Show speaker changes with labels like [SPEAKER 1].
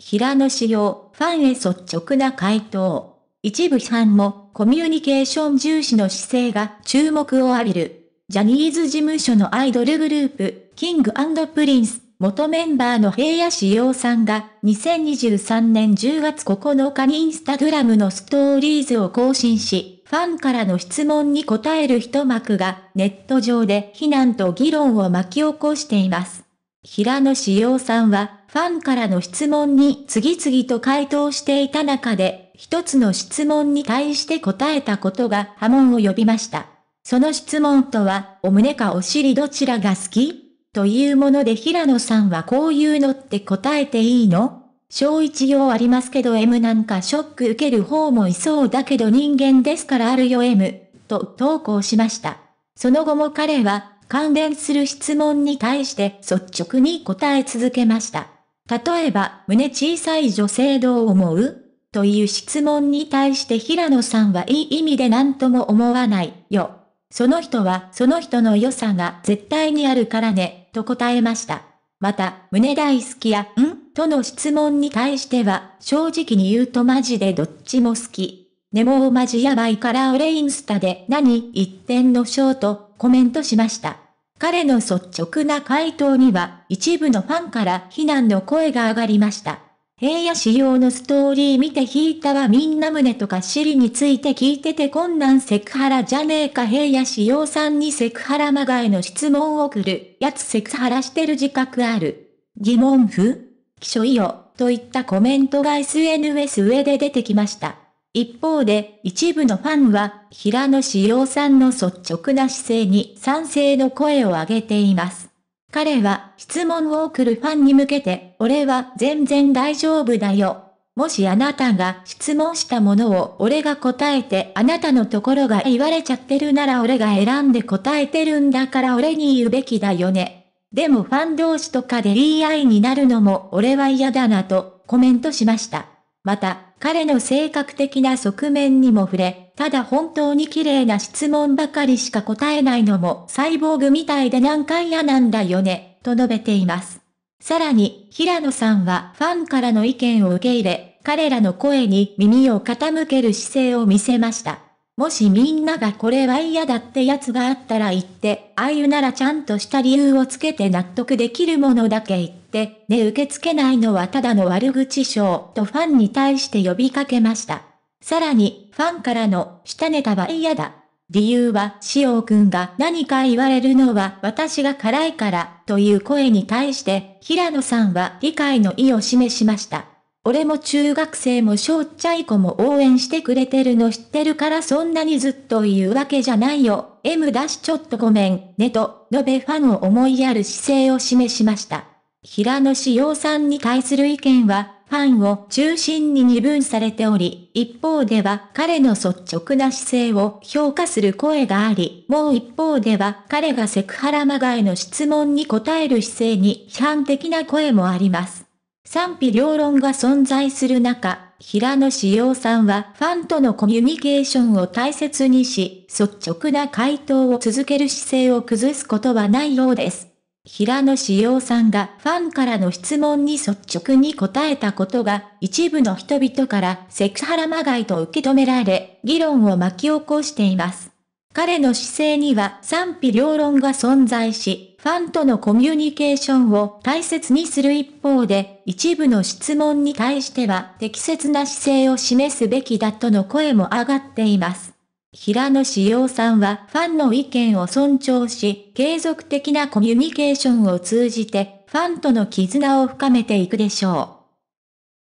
[SPEAKER 1] 平野紫耀、ファンへ率直な回答。一部批判も、コミュニケーション重視の姿勢が注目を浴びる。ジャニーズ事務所のアイドルグループ、キングプリンス、元メンバーの平野紫耀さんが、2023年10月9日にインスタグラムのストーリーズを更新し、ファンからの質問に答える一幕が、ネット上で非難と議論を巻き起こしています。平野志陽さんは、ファンからの質問に次々と回答していた中で、一つの質問に対して答えたことが波紋を呼びました。その質問とは、お胸かお尻どちらが好きというもので平野さんはこういうのって答えていいの小一用ありますけど M なんかショック受ける方もいそうだけど人間ですからあるよ M、と投稿しました。その後も彼は、関連する質問に対して率直に答え続けました。例えば、胸小さい女性どう思うという質問に対して平野さんはいい意味で何とも思わないよ。その人はその人の良さが絶対にあるからね、と答えました。また、胸大好きや、んとの質問に対しては、正直に言うとマジでどっちも好き。ねもマジやばいから俺インスタで何言ってんのショートコメントしました。彼の率直な回答には、一部のファンから非難の声が上がりました。平野仕様のストーリー見て引いたわみんな胸とか尻について聞いててこんなんセクハラじゃねえか平野仕様さんにセクハラまがいの質問を送る、やつセクハラしてる自覚ある。疑問符気象いよ、といったコメントが SNS 上で出てきました。一方で、一部のファンは、平野志陽さんの率直な姿勢に賛成の声を上げています。彼は、質問を送るファンに向けて、俺は全然大丈夫だよ。もしあなたが質問したものを俺が答えてあなたのところが言われちゃってるなら俺が選んで答えてるんだから俺に言うべきだよね。でもファン同士とかで言い合いになるのも俺は嫌だなとコメントしました。また、彼の性格的な側面にも触れ、ただ本当に綺麗な質問ばかりしか答えないのもサイボーグみたいで難解嫌なんだよね、と述べています。さらに、平野さんはファンからの意見を受け入れ、彼らの声に耳を傾ける姿勢を見せました。もしみんながこれは嫌だってやつがあったら言って、ああいうならちゃんとした理由をつけて納得できるものだけ言って、ね受け付けないのはただの悪口賞とファンに対して呼びかけました。さらに、ファンからの、下ネタは嫌だ。理由は、塩くんが何か言われるのは私が辛いから、という声に対して、平野さんは理解の意を示しました。俺も中学生も小っちゃい子も応援してくれてるの知ってるからそんなにずっと言うわけじゃないよ。M だしちょっとごめん、ねと、述べファンを思いやる姿勢を示しました。平野志陽さんに対する意見は、ファンを中心に二分されており、一方では彼の率直な姿勢を評価する声があり、もう一方では彼がセクハラまがいの質問に答える姿勢に批判的な声もあります。賛否両論が存在する中、平野志陽さんはファンとのコミュニケーションを大切にし、率直な回答を続ける姿勢を崩すことはないようです。平野志陽さんがファンからの質問に率直に答えたことが、一部の人々からセクハラまがいと受け止められ、議論を巻き起こしています。彼の姿勢には賛否両論が存在し、ファンとのコミュニケーションを大切にする一方で、一部の質問に対しては適切な姿勢を示すべきだとの声も上がっています。平野志耀さんはファンの意見を尊重し、継続的なコミュニケーションを通じて、ファンとの絆を深めていくでしょう。